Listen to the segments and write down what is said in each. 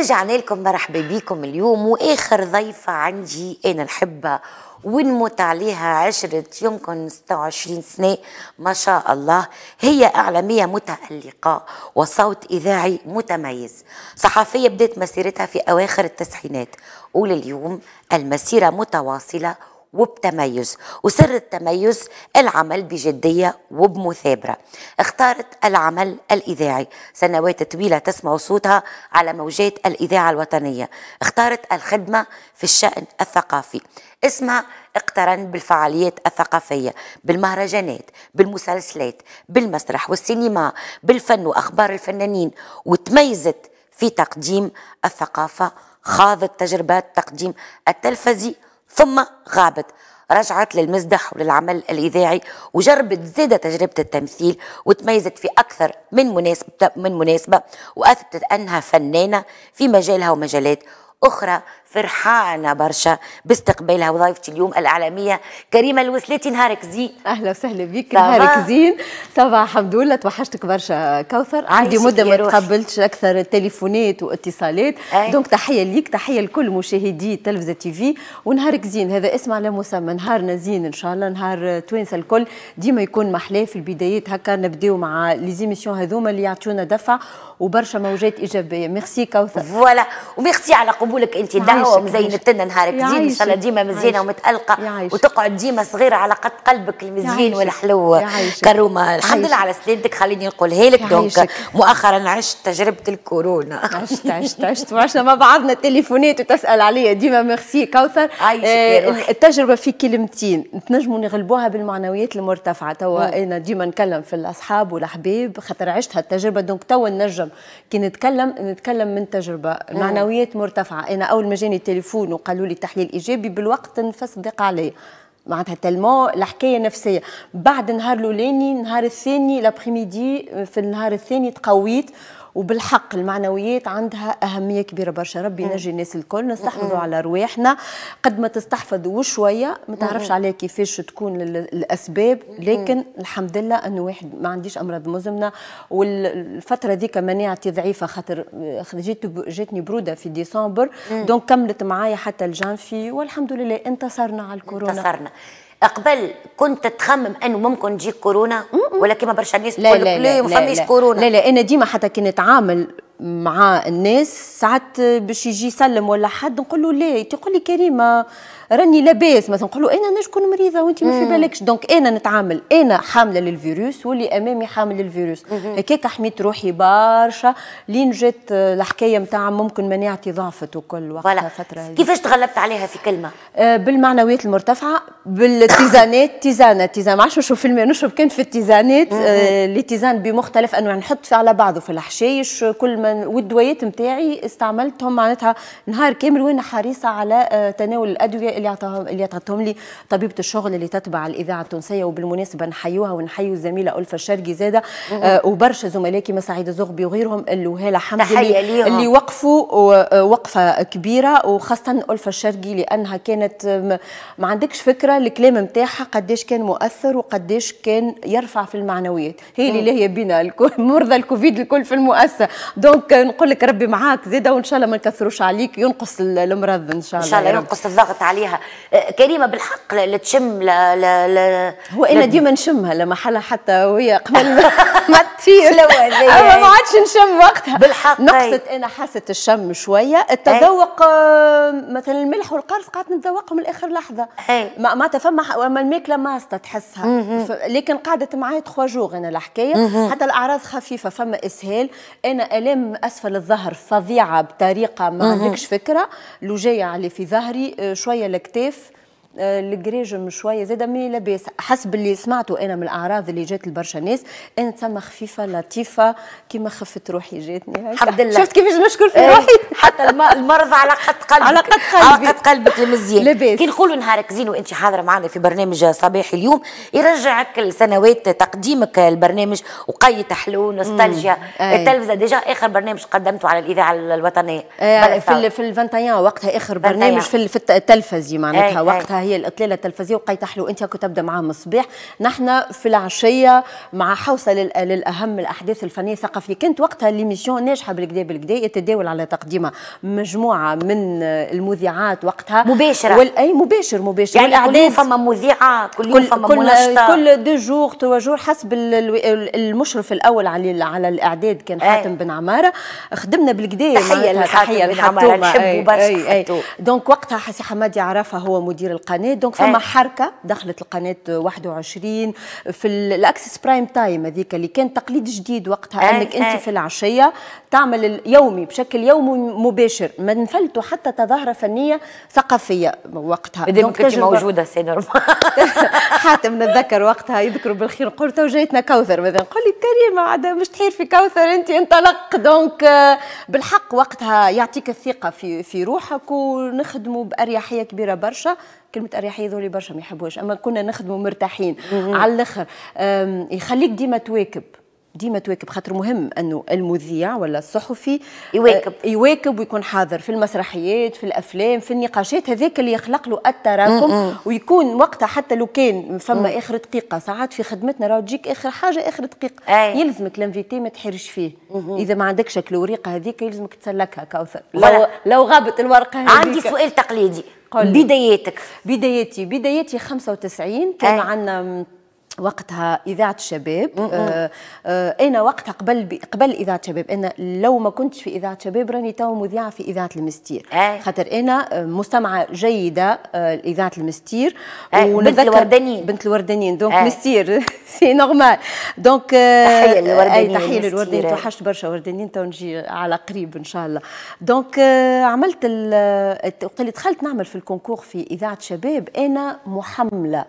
رجعنا لكم مرحبا بكم اليوم واخر ضيفه عندي انا نحبها ونموت عليها عشرة يمكن 26 سنة ما شاء الله هي إعلامية متألقة وصوت إذاعي متميز صحفية بدأت مسيرتها في أواخر التسعينات ولليوم المسيرة متواصلة وبتميز وسر التميز العمل بجدية وبمثابرة اختارت العمل الإذاعي سنوات طويلة تسمع صوتها على موجات الإذاعة الوطنية اختارت الخدمة في الشأن الثقافي اسمها اقترن بالفعاليات الثقافية بالمهرجانات بالمسلسلات بالمسرح والسينما بالفن وأخبار الفنانين وتميزت في تقديم الثقافة خاضت تجربات تقديم التلفزي ثم غابت رجعت للمزدح وللعمل الإذاعي وجربت زادة تجربة التمثيل وتميزت في أكثر من مناسبة من مناسبة وأثبتت أنها فنانة في مجالها ومجالات أخرى فرحانة برشا باستقبالها وضيفتي اليوم الإعلامية كريمة الوسلاتي نهارك زين أهلا وسهلا بك نهارك زين صباح الحمد لله توحشتك برشا كوثر عندي مدة ما تقبلتش أكثر تليفونات واتصالات دونك تحية ليك تحية لكل مشاهدي تلفزة تي في ونهارك زين هذا اسم على مسمى نهارنا زين إن شاء الله نهار توانسة الكل ديما يكون محلاه في البدايات هكا نبداو مع ليزيميسيون هذوما اللي يعطيونا دفع وبرشا موجات إيجابية ميرسي كوثر فوالا وميرسي على قبولك أنت معاهم زي نبتنا نهارك زين ان شاء الله ديما مزيانه ومتالقه وتقعد ديما صغيره على قد قلبك المزيان والحلو كرومه الحمد لله على سلامتك خليني نقولها لك دونك مؤخرا عشت تجربه الكورونا عشت عشت عشت وعشنا مع بعضنا تليفونات وتسال عليا ديما ميرسي كوثر آه، التجربه في كلمتين نتنجموا نغلبوها بالمعنويات المرتفعه توا انا ديما نتكلم في الاصحاب والاحباب خاطر عشت هالتجربه دونك توا نجم كي نتكلم نتكلم من تجربه معنويات مرتفعه انا اول ما جاني جاني تليفون وقالوا لي تحليل ايجابي بالوقت النفس عليه معناتها تلمون الحكايه نفسيه بعد نهار الاولاني نهار الثاني لابريميدي في النهار الثاني تقويت وبالحق المعنويات عندها أهمية كبيرة برشا ربي ينجي الناس الكل نستحفظوا على رواحنا قد ما تستحفظوا شوية ما تعرفش عليها كيفاش تكون الأسباب لكن الحمد لله أنه واحد ما عنديش أمراض مزمنة والفترة ذيك مناعتي ضعيفة خاطر جيت جاتني برودة في ديسمبر دونك كملت معايا حتى الجانفي والحمد لله انتصرنا على الكورونا انتصرنا قبل كنت تخمم انه ممكن تجيك كورونا ولا ما برشا ناس تقول لا لا ما فماش كورونا لا لا انا ديما حتى كي نتعامل مع الناس ساعات باش يجي يسلم ولا حد نقول له لا تقول لي كريمه راني لاباس مثلا نقولوا انا نشكون مريضه وانت ما في بالكش دونك انا نتعامل انا حامله للفيروس واللي امامي حامل للفيروس هكاك حميت روحي برشا لين جات الحكايه نتاع ممكن مناعتي ضعفت وكل وقتها فتره هي. كيفاش تغلبت عليها في كلمه آه بالمعنويات المرتفعه بالتيزانات تيزانه تيزان ما عادش نشوف فيلم نشرب كان في التيزانات آه تيزان بمختلف انواع نحط على بعضه في الحشايش كل ما والدويات نتاعي استعملتهم معناتها نهار كامل وانا حريصه على آه تناول الادويه اللي اعطاهم اللي اعطتهم لي طبيبه الشغل اللي تتبع الاذاعه التونسيه وبالمناسبه نحيوها ونحيو الزميله الفه الشرقي زاده آه وبرشا زملائي كما سعيد الزغبي وغيرهم الوهاله حمدي اللي, اللي وقفوا آه، وقفه كبيره وخاصه الفه الشرقي لانها كانت ما عندكش فكره الكلام نتاعها قداش كان مؤثر وقداش كان يرفع في المعنويات هي اللي لاهيه بينا مرضى الكوفيد الكل في المؤسسه دونك نقول لك ربي معاك زاده وان شاء الله ما نكثروش عليك ينقص المرض ان شاء الله ان شاء الله ينقص الضغط عليها فيها أه، كريمه بالحق لا تشم لا لا لا هو انا ديما نشمها لما حلا حتى وهي قبل ما تطير اما ما عادش نشم وقتها بالحق نقصت انا حاسه الشم شويه التذوق أه، مثلا الملح والقرص قعدت نتذوقهم لاخر لحظه ما ما تفهم اما الماكله ماسطه تحسها لكن قعدت معايا تخوا جوغ انا الحكايه حتى الاعراض خفيفه فما اسهال انا الام اسفل الظهر فظيعه بطريقه ما عندكش فكره لوجيه اللي في ظهري أه، شويه collectief آه، الجريجم شويه زاده مي لاباس حسب اللي سمعته انا من الاعراض اللي جات لبرشا ناس انا تسمى خفيفه لطيفه كيما خفت روحي جاتني الحمد لله شفت كيفاش نشكر في إيه، روحي حتى المرض على قد قلبك على قد قلبك على آه، قد قلبك المزيان لاباس كي نقولوا نهارك زين وانت حاضره معنا في برنامج صباحي اليوم يرجعك لسنوات تقديمك البرنامج وقي تحلو نوستالجيا التلفزه ديجا اخر برنامج قدمته على الاذاعه الوطنيه إيه، في في 21 وقتها اخر برنامج في التلفزي معناتها وقتها هي الإطلالة التلفزية وقيت تحلو أنت كنت تبدا مع مصباح نحن في العشية مع حوصة للأهم الأحداث الفنية الثقافية كانت وقتها ليميسيون ناجحة بالكدا بالكدا يتداول على تقديمها مجموعة من المذيعات وقتها مباشرة والأي مباشر مباشر يعني كل يوم فما مذيعة كل يوم فما مناشطة كل دو جور توا جور حسب المشرف الأول على على الإعداد كان إيه. حاتم بن عمارة خدمنا بالكدا تحية لحاتم بن عمارة نحبه برشا دونك وقتها حسي حمادي عرفها هو مدير القناة القناه دونك فما إيه. حركه دخلت القناه 21 في الاكسس برايم تايم هذيك اللي كان تقليد جديد وقتها إيه، انك انت إيه. في العشيه تعمل اليومي بشكل يومي مباشر ما نفلتوا حتى تظاهره فنيه ثقافيه وقتها بدل كنت موجوده سي نورمال حاتم نتذكر وقتها يذكروا بالخير قلت تو كوثر مثلا قل لي كريمه عاد مش تحير في كوثر انت انطلق دونك آه، بالحق وقتها يعطيك الثقه في في روحك ونخدموا باريحيه كبيره برشا كلمه اريحيه ذولي برشا ما يحبوهاش اما كنا نخدموا مرتاحين على الاخر يخليك ديما تواكب ديما تواكب خاطر مهم انه المذيع ولا الصحفي آه، يواكب يواكب ويكون حاضر في المسرحيات في الافلام في النقاشات هذاك اللي يخلق له التراكم ويكون وقتها حتى لو كان فما اخر دقيقه ساعات في خدمتنا راه تجيك اخر حاجه اخر دقيقه أي. يلزمك الانفيتي ما تحيرش فيه مم. اذا ما عندكش الوريقه هذيك يلزمك تسلكها كوثر لو, لو غابت الورقه هذيك عندي سؤال تقليدي بداياتك بداياتي بداياتي 95 كان عندنا وقتها اذاعه شباب آه انا آه، وقتها قبل قبل اذاعه شباب انا لو ما كنتش في اذاعه شباب راني تو مذيعه في اذاعه المستير آه. خاطر انا آه، مستمعه جيده آه، لاذاعه المستير آه. بنت الوردانيين بنت الوردانيين دونك إيه. آه. مستير سي نورمال دونك تحيه للوردانيين تحيه للوردانيين توحشت برشا وردانيين تو نجي على قريب ان شاء الله دونك آه عملت وقت اللي دخلت نعمل في الكونكور في اذاعه شباب انا محمله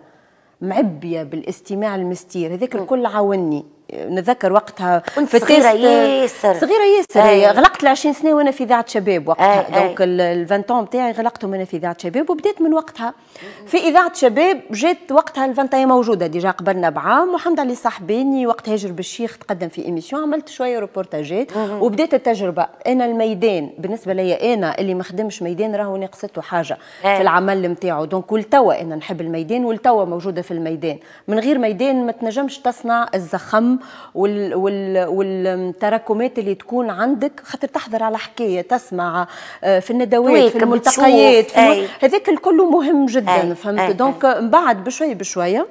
معبيه بالاستماع المستير هذاك الكل عاوني نتذكر وقتها كنت صغيره ياسر صغيره ياسر غلقت ل 20 سنه وانا في اذاعه شباب وقتها أي. دونك ال 20 نتاعي غلقتهم انا في اذاعه شباب وبديت من وقتها في اذاعه شباب جات وقتها ال 20 موجوده ديجا قبلنا بعام وحمد علي صاحبيني وقت هاجر بالشيخ تقدم في ايميسيون عملت شويه روبورتاجات وبديت التجربه انا الميدان بالنسبه لي انا اللي ما خدمش ميدان راهو ناقصته حاجه أي. في العمل نتاعو دونك ولتوا انا نحب الميدان ولتوا موجوده في الميدان من غير ميدان ما تنجمش تصنع الزخم وال والتراكمات اللي تكون عندك خاطر تحضر على حكايه تسمع آه، في الندوات في الملتقيات هذاك الكل مهم جدا فهمت دونك من بعد بشويه بشويه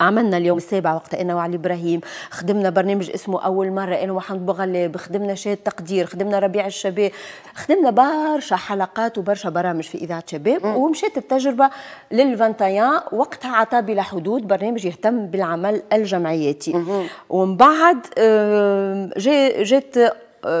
عملنا اليوم السابع وقت انا وعلي ابراهيم خدمنا برنامج اسمه اول مره انا وحمد بغلاب خدمنا شاد تقدير خدمنا ربيع الشباب خدمنا برشا حلقات وبرشا برامج في اذاعه شباب ومشات التجربه لل 21 وقتها عطى بلا حدود برنامج يهتم بالعمل الجمعياتي ومن بعد جات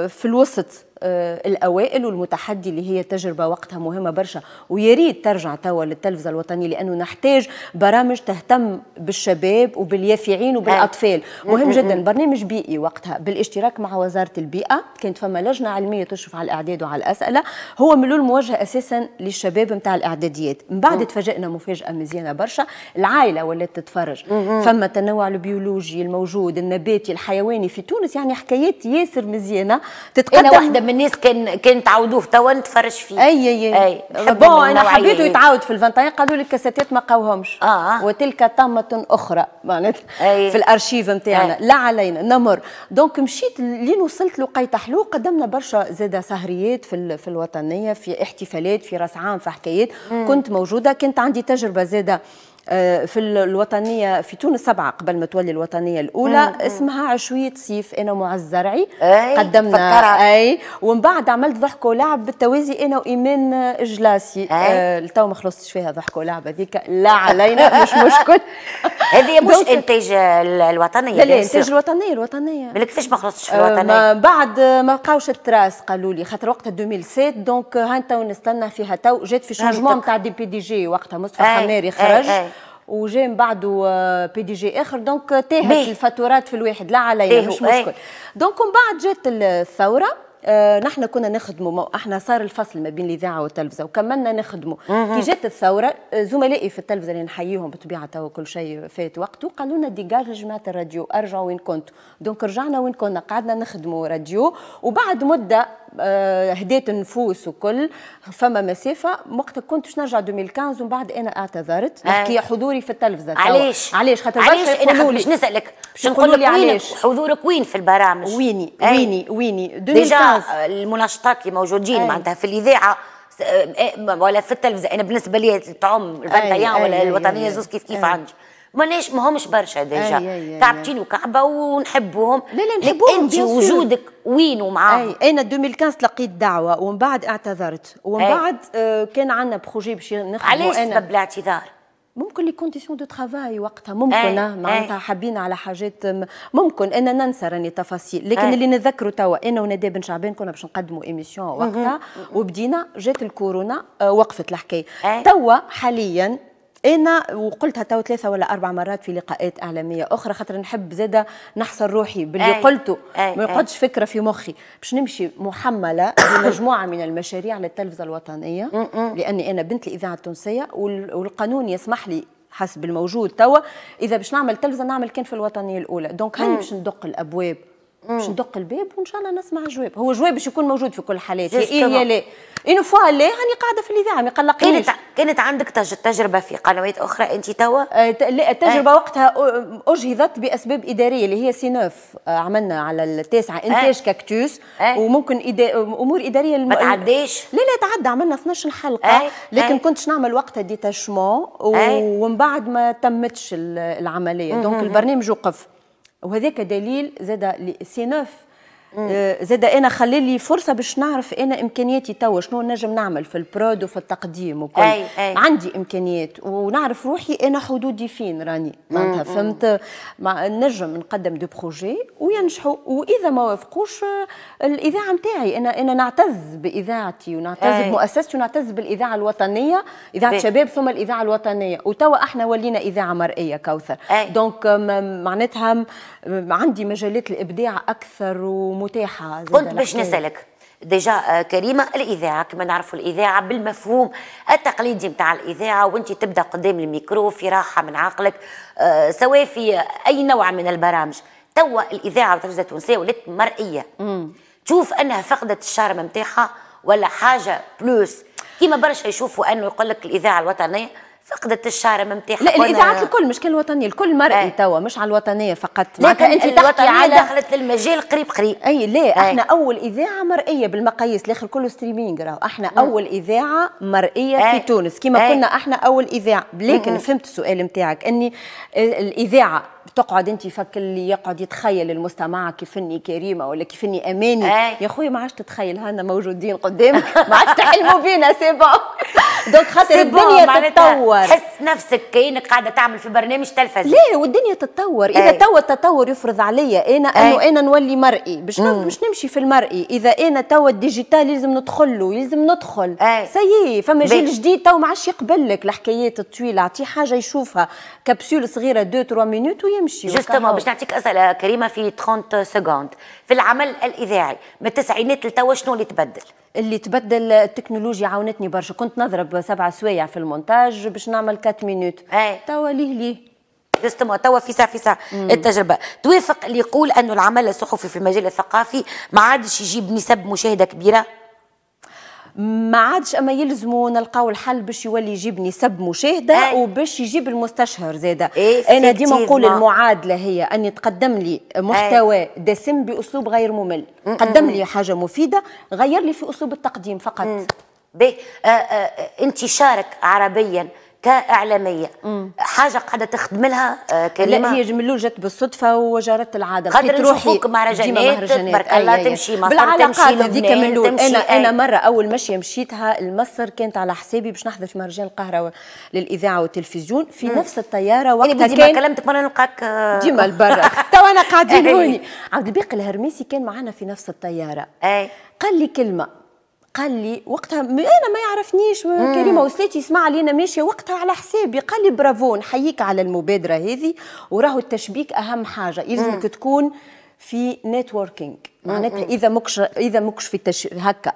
في الوسط آه، الاوائل والمتحدي اللي هي تجربه وقتها مهمه برشا ويا ريت ترجع توا للتلفزه الوطنيه لانه نحتاج برامج تهتم بالشباب وباليافعين وبالاطفال مهم جدا برنامج بيئي وقتها بالاشتراك مع وزاره البيئه كانت فما لجنه علميه تشرف على الاعداد وعلى الاسئله هو ملول موجه اساسا للشباب نتاع الاعداديات من بعد تفاجئنا مفاجاه مزيانه برشا العائله ولات تتفرج فما التنوع البيولوجي الموجود النباتي الحيواني في تونس يعني حكايات ياسر مزيانه تتقدم من الناس كان كان تعودوه توا نتفرج فيه اي اي, أي. بون انا حبيته يتعاود في الفانتايا قالوا لي الكاسيتات ما قاوهمش آه. آه. وتلك طامه اخرى معناتها في الارشيف نتاعنا لا علينا نمر دونك مشيت لين وصلت لقيت حلو قدمنا برشا زاده سهريات في في الوطنيه في احتفالات في راس عام في حكايات كنت موجوده كانت عندي تجربه زاده آه، في الوطنيه في تونس سبعه قبل ما تولي الوطنيه الاولى مم. اسمها عشويه سيف انا ومعز زرعي أي قدمنا فكرة. اي ومن بعد عملت ضحك ولعب بالتوازي انا وايمان الجلاسي آه لتو ما خلصتش فيها ضحك ولعب هذيك لا علينا مش مشكل هذه مش انتاج الوطنيه لا لا انتاج الوطنيه الوطنيه كيفاش ما خلصتش في آه، الوطنيه؟ آه بعد ما لقاوش التراس قالوا لي خاطر وقتها 2007 دونك ها تو نستنى فيها تو جات في شونجمون نتاع دي بي دي جي وقتها مصطفى خماري خرج أي أي. وجا من بعده بي دي جي اخر دونك آه، تاهت الفاتورات في الواحد لا علينا يعني، إيه مش مشكل دونك إيه. من بعد جات الثوره آه، نحن كنا نخدموا احنا صار الفصل ما بين الاذاعه والتلفزه وكملنا نخدموا كي جات الثوره آه، زملائي في التلفزه اللي نحييهم بطبيعه تو كل شيء فات وقته قالوا لنا ديجاج جماعه الراديو ارجعوا وين كنتوا دونك رجعنا وين كنا قعدنا نخدموا راديو وبعد مده آه، هديت النفوس وكل فما مسافه وقت كنت نرجع 2015 ومن بعد انا اعتذرت آه. نحكي حضوري في التلفزه علاش علاش خاطر علاش انا باش نسالك باش نقول لك علاش حضورك وين في البرامج ويني إيه. ويني ويني ديجا آه، المناشطات اللي موجودين إيه. معناتها في الاذاعه إيه، ولا في التلفزه انا بالنسبه لي تعم الفنيان ولا الوطنيه زوز كيف كيف عندي ماناش ماهمش برشا ديجا كعبتين وكعبه ونحبوهم لا لا نحبوهم انت وجودك وين ومعاهم انا 2015 لقيت دعوه ومن بعد اعتذرت ومن بعد آه، كان عندنا بروجي باش نخدموا انا علاش سبب الاعتذار؟ ممكن لي كونديسيون دو ترافاي وقتها ممكن آه، معناتها حابين على حاجات ممكن انا ننسى راني تفاصيل لكن أي. اللي نذكره توا انا ونداء بن شعبان كنا باش نقدموا ايميسيون وقتها وبدينا جات الكورونا آه، وقفت الحكايه توا حاليا انا وقلتها تو ثلاثه ولا اربع مرات في لقاءات اعلاميه اخرى خاطر نحب زاده نحصر روحي باللي قلته أي ما يقعدش فكره في مخي باش نمشي محمله بمجموعه من المشاريع للتلفزه الوطنيه لاني انا بنت الاذاعه التونسيه والقانون يسمح لي حسب الموجود توا اذا باش نعمل تلفزه نعمل كان في الوطنيه الاولى دونك هاني باش ندق الابواب باش ندق الباب وان شاء الله نسمع الجواب هو جواب باش يكون موجود في كل حالات يا ايه يا لا اون فوا لا راني قاعده في الاذاعه ما يقلقنيش كانت كانت عندك تجربه في قنوات اخرى انت توا أه، لا التجربه أي. أه. وقتها اجهضت باسباب اداريه اللي هي سي نوف أه، عملنا على التاسعه انتاج كاكتوس وممكن إدا... امور اداريه الم... ما تعداش لا لا تعدى عملنا 12 حلقه أي. لكن أي. كنتش نعمل وقتها ديتاشمون ومن بعد ما تمتش العمليه دونك البرنامج وقف وهذاك دليل زاد سي نوف آه، زاد انا خلي لي فرصه باش نعرف انا امكانياتي توا شنو نجم نعمل في البرود وفي التقديم وكل أي أي. عندي امكانيات ونعرف روحي انا حدودي فين راني معناتها فهمت مع نجم نقدم دو بروجي وينجحوا واذا ما وافقوش آه، الاذاعه نتاعي انا انا نعتز باذاعتي ونعتز أي. بمؤسستي ونعتز بالاذاعه الوطنيه اذاعه شباب ثم الاذاعه الوطنيه وتوا احنا ولينا اذاعه مرئيه كوثر أي. دونك معناتها عندي مجالات الابداع اكثر و ومتاحه كنت باش نسالك ديجا آه، كريمه الاذاعه كما نعرفوا الاذاعه بالمفهوم التقليدي نتاع الاذاعه وانت تبدا قدام الميكرو في راحه من عقلك آه، سواء في اي نوع من البرامج توا الاذاعه والتلفزه التونسيه ولات مرئيه مم. تشوف انها فقدت الشارم نتاعها ولا حاجه بلوس كيما برشا يشوفوا انه يقول لك الاذاعه الوطنيه فقدت الشهرة نتاعها لا الاذاعات الكل مش كان الوطنيه الكل مرئي إيه. توا مش على الوطنيه فقط معناتها انت تحكي على دخلت للمجال قريب قريب اي لا إيه. احنا اول اذاعه مرئيه بالمقاييس الاخر كله ستريمينغ راهو احنا إيه. اول اذاعه مرئيه ايه في تونس كما كنا احنا اول اذاعه لكن إمم، إمم. فهمت السؤال نتاعك اني الاذاعه تقعد انت فك اللي يقعد يتخيل المستمع كيفني كريمه ولا كيفني اماني يا خويا ما عادش تتخيل هانا موجودين قدامك ما عادش تحلموا بينا سي دونك خاطر الدنيا تتطور تحس نفسك كانك قاعده تعمل في برنامج تلفزيوني ليه والدنيا تتطور اذا تو التطور يفرض عليا انا انه انا نولي مرئي باش مش نمشي في المرئي اذا انا تو الديجيتال لازم ندخل له لازم ندخل سي فما جيل جديد تو ما عادش يقبل لك الحكايات الطويله اعطيه حاجه يشوفها كبسول صغيره 2 3 مينوت ويمشي جوستومون باش نعطيك اسئله كريمه في 30 سكوند في العمل الاذاعي من التسعينات لتوا شنو اللي تبدل؟ اللي تبدل التكنولوجيا عاونتني برشا كنت نضرب سبع سوايع في المونتاج باش نعمل 4 مينوت إيه. توا ليه ليه جستمون توا في ساعه في ساعه التجربه توافق اللي يقول انه العمل الصحفي في المجال الثقافي ما عادش يجيب نسب مشاهده كبيره ما عادش اما يلزموا نلقاو الحل باش يولي يجيب نسب مشاهده أي. وباش يجيب المستشهر زاده إيه انا ديما نقول المعادله هي ان تقدم لي محتوى أي. دسم باسلوب غير ممل م -م. قدم لي حاجه مفيده غير لي في اسلوب التقديم فقط م. بيه آه، آآ آه، آآ انتشارك عربيا كاعلاميه حاجه قاعده تخدم لها آه، كلمه لا هي جملول جات بالصدفه وجرت العاده قادر فوق مهرجانات تبارك الله تمشي مصر بالعلاقات هذيك من الاول انا انا مره اول مشيه مشيتها لمصر كانت على حسابي باش نحضر في مهرجان القاهره للاذاعه والتلفزيون في مم. نفس الطياره يعني وقتها يعني ديما كلمتك مره نلقاك آه. ديما لبرا تو انا قاعدين هوني عبد الباقي الهرميسي كان معنا في نفس الطياره اي قال لي كلمه قال لي وقتها انا ما يعرفنيش كريمه وسلاتي يسمع لي انا ماشيه وقتها على حسابي قال لي برافو نحييك على المبادره هذه وراهو التشبيك اهم حاجه يلزمك تكون في نتوركينج معناتها اذا مكش اذا مكش في التش... هكا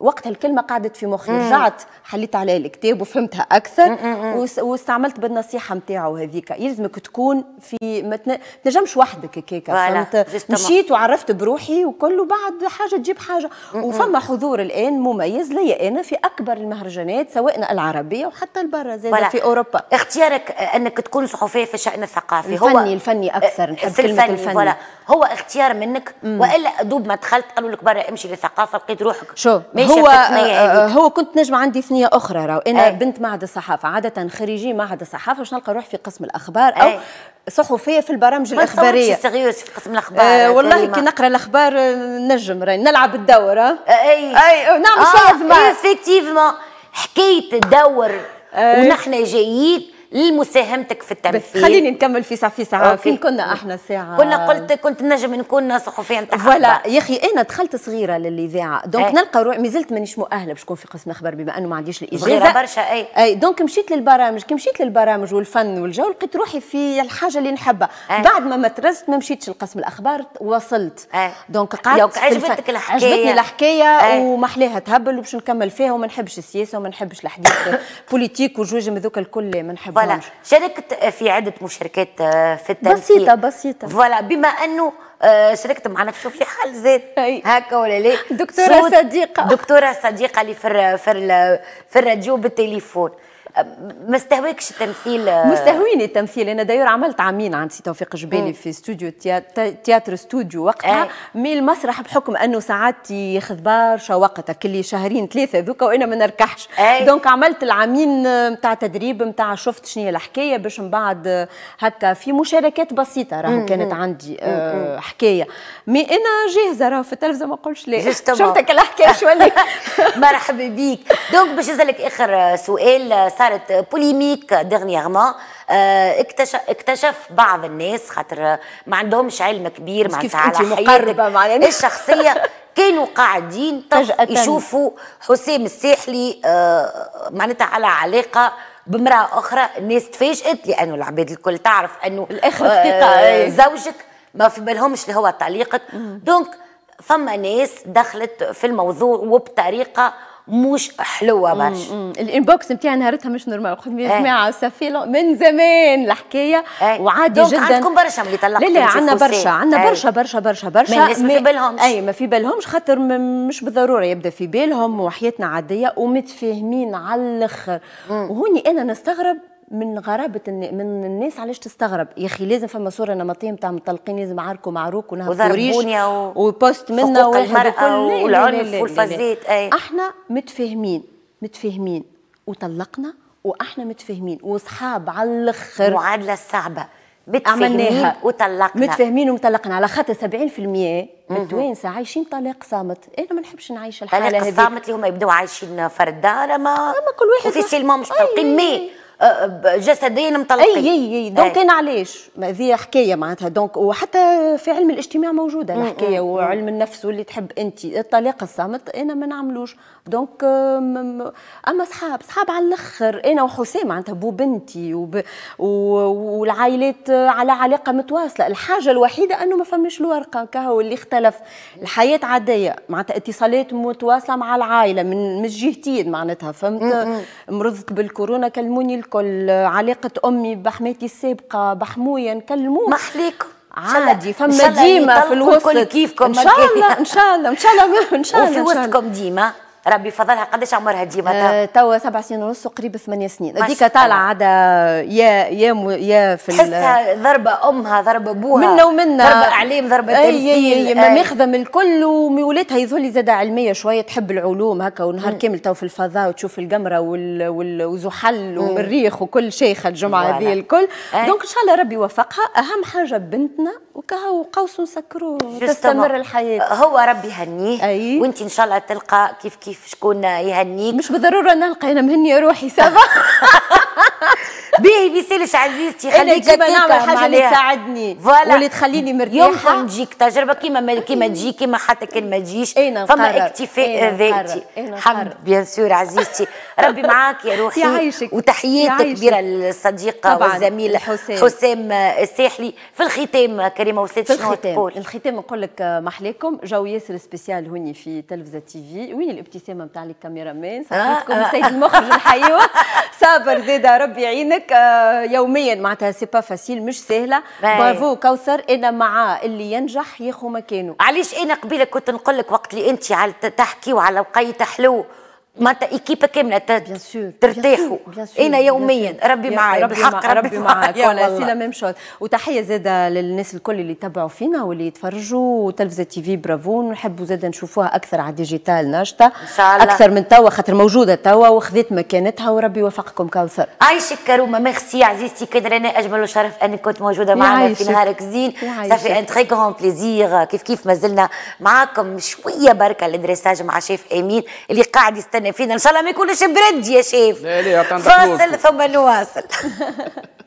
وقت الكلمة قعدت في مخي رجعت حليت عليها الكتاب وفهمتها أكثر واستعملت بالنصيحة نتاعو هذيك يلزمك تكون في ما تنجمش وحدك هكاك فهمت مشيت وعرفت بروحي وكل وبعد حاجة تجيب حاجة وفما حضور الآن مميز ليا أنا في أكبر المهرجانات سواء العربية وحتى البرة زاد في أوروبا اختيارك أنك تكون صحفية في الشأن الثقافي هو الفني الفني أكثر نحب كلمة الفني, الفني. هو اختيار منك وإلا دوب ما دخلت قالوا لك برا امشي للثقافة لقيت روحك شو هو آه، آه، يعني. هو كنت نجم عندي ثنية أخرى راهو أنا أي. بنت معهد الصحافة عادة خريجي معهد الصحافة باش نلقى روحي في قسم الأخبار أو أي. صحفيه في البرامج الاخباريه ما سيريوس في قسم الاخبار آه والله كي نقرا الاخبار آه، نجم راني نلعب الدور اي اي نعمل آه شويه افكتيفمون حكايه الدور آه ونحن جايين لمساهمتك في التمثيل خليني نكمل في ساعه في ساعه فين كنا احنا ساعه كنا قلت كنت نجم نكون صحفيه نتاع فوالا يا اخي انا دخلت صغيره للاذاعه دونك ايه؟ نلقى روحي مازلت مانيش مؤهله باش نكون في قسم اخبار بما انه ما عنديش الاجازه صغيره برشا اي اي دونك مشيت للبرامج كي مشيت للبرامج والفن والجو لقيت روحي في الحاجه اللي نحبها ايه؟ بعد ما مترست ما مشيتش لقسم الاخبار وصلت ايه؟ دونك قعدت عجبتك الحكايه عجبتني الحكايه ايه؟ ومحلاها تهبل وباش نكمل فيها وما نحبش السياسه وما نحبش الحديث بوليتيك من ذوك الكل ما نحبش فوالا شاركت آه، في عده مشاركات آه، في التمثيل بسيطه بسيطه فوالا بما انه آه، شاركت معنا في شوفي حال زيت هكا ولا لا دكتوره صديقه دكتوره صديقه اللي في في الراديو بالتليفون ما استهواكش التمثيل مستهويني التمثيل انا داير عملت عامين عند سي توفيق جبالي في استوديو تياتر استوديو وقتها آه. مي المسرح بحكم انه ساعات ياخذ برشا وقت كل شهرين ثلاثه ذوكا وانا ما نركحش آه. دونك عملت العامين نتاع تدريب نتاع شفت شنو هي الحكايه باش من بعد هكا في مشاركات بسيطه راهو كانت عندي آه حكايه مي انا جاهزه راهو في التلفزه ما نقولش لا شفتك الحكايه شويه مرحبا بيك دونك باش نسالك اخر سؤال صارت بوليميك دغنيغمون اكتشف آه، اكتشف بعض الناس خاطر ما عندهمش علم كبير مع على حياتك يعني الشخصيه كانوا قاعدين يشوفوا حسام الساحلي آه، معناتها على علاقه بامراه اخرى الناس تفاجئت لانه العباد الكل تعرف انه الاخر آه زوجك ما في بالهمش اللي هو طليقك دونك فما ناس دخلت في الموضوع وبطريقه مش حلوه برشا الانبوكس نتاعي نهارتها مش نورمال قلت يا إيه. جماعه سفيله من زمان الحكايه إيه. وعادي جدا عندكم برشا اللي طلقتوا لا لا عندنا برشا عندنا إيه. برشا برشا برشا برشا ما في بالهمش اي ما في بالهمش خاطر مش بالضروره يبدا في بالهم وحياتنا عاديه ومتفاهمين على الاخر وهوني انا نستغرب من غرابه من الناس علاش تستغرب يا اخي لازم فما صوره نمطيه نتاع مطلقين لازم عاركو معروك ونهار و... وبوست منا والمراه والعنف اي احنا متفاهمين متفاهمين وطلقنا واحنا متفاهمين واصحاب على الاخر معادله صعبه متفاهمين وطلقنا متفاهمين ومطلقنا على خاطر 70% من التوانسه عايشين طلاق صامت انا ما نحبش نعيش الحاله هذه طلاق صامت اللي هما يبداو عايشين فرد دار ما كل واحد سيلمون مش طالقين مي أه، أه، جسديا مطلقين اي اي, أي. إيه. دونك انا علاش هذه حكايه معناتها دونك وحتى في علم الاجتماع موجوده الحكايه وعلم النفس واللي تحب انت الطلاق الصامت انا ما نعملوش دونك اما صحاب صحاب على الاخر انا وحسام معناتها بو بنتي وب... والعائلات على علاقه متواصله الحاجه الوحيده انه ما فماش الورقه كهو اللي اختلف الحياه عاديه معناتها اتصالات متواصله مع العائله من من الجهتين معناتها فهمت مرضت بالكورونا كلموني نحكوا علاقه امي بحماتي السابقه بحمويا نكلموه محليكم عادي فما ديما في الوسط كيفكم ان شاء الله ان شاء الله ان شاء الله ان شاء الله وفي وسطكم ديما ربي فضلها قداش عمرها ديما آه، توا سبع سنين ونص وقريب ثمانية سنين هذيك طالعة عاد يا يا م... يا في تحسها ضربة أمها ضربة أبوها منا ومنا ضربة إعلام ضربة تمثيل ماخذة من الكل وولادها يظهر لي علمية شوية تحب العلوم هكا ونهار كامل تو في الفضاء وتشوف القمرة وزحل ومريخ وكل شيخة الجمعة هذه الكل إيه. دونك إن شاء الله ربي يوفقها أهم حاجة بنتنا وكهو قوس نسكروه تستمر الحياة هو ربي هنيه وأنت إن شاء الله تلقى كيف كيف كيف شكون يهنيك مش بالضروره نلقى انا مهنيه روحي سافا بيهي بيسالش عزيزتي خليك كيما نعمل حاجه اللي تساعدني واللي تخليني مرتاحه يمكن تجيك تجربه كيما كيما إيه. تجي كيما حتى كان ما تجيش إيه، فما اكتفاء إيه، ذاتي حمد بيان سور عزيزتي ربي معاك يا روحي يعيشك وتحياتي كبيره للصديقه والزميل حسام حسام الساحلي في الختام كريمه وصلت شنو تقول الختام نقول لك آه، محليكم جو ياسر سبيسيال هوني في تلفزه تي في وين الابتسامه نتاع الكاميرا مان صاحبتكم آه، السيد آه. المخرج الحيوه صابر زيد ربي يعينك آه، يوميا معناتها سي با فاسيل مش سهله برافو كوثر انا مع اللي ينجح ياخو مكانه علاش انا قبيله كنت نقول لك وقت اللي انت تحكي وعلى وقيت حلو معناتها ايكيبه كامله ترتاحوا انا يوميا ربي معايا بالحق ربي, ربي معاك سي لا ميم شوز وتحيه زاده للناس الكل اللي تبعوا فينا واللي يتفرجوا تلفزه تي في برافو نحبوا زاده نشوفوها اكثر على ديجيتال ناشطه ان شاء الله اكثر من توا خاطر موجوده توا وخذت مكانتها وربي يوفقكم كوثر عايشك كرومه ميرسي عزيزتي كدر انا اجمل وشرف اني كنت موجوده معنا في نهارك زين صافي ان تري كرون بليزير كيف كيف مازلنا معاكم شويه بركه الدريساج مع شيف امين اللي قاعد يستنى فينا ان شاء الله ما يكونش برد يا شيف فاصل ثم نواصل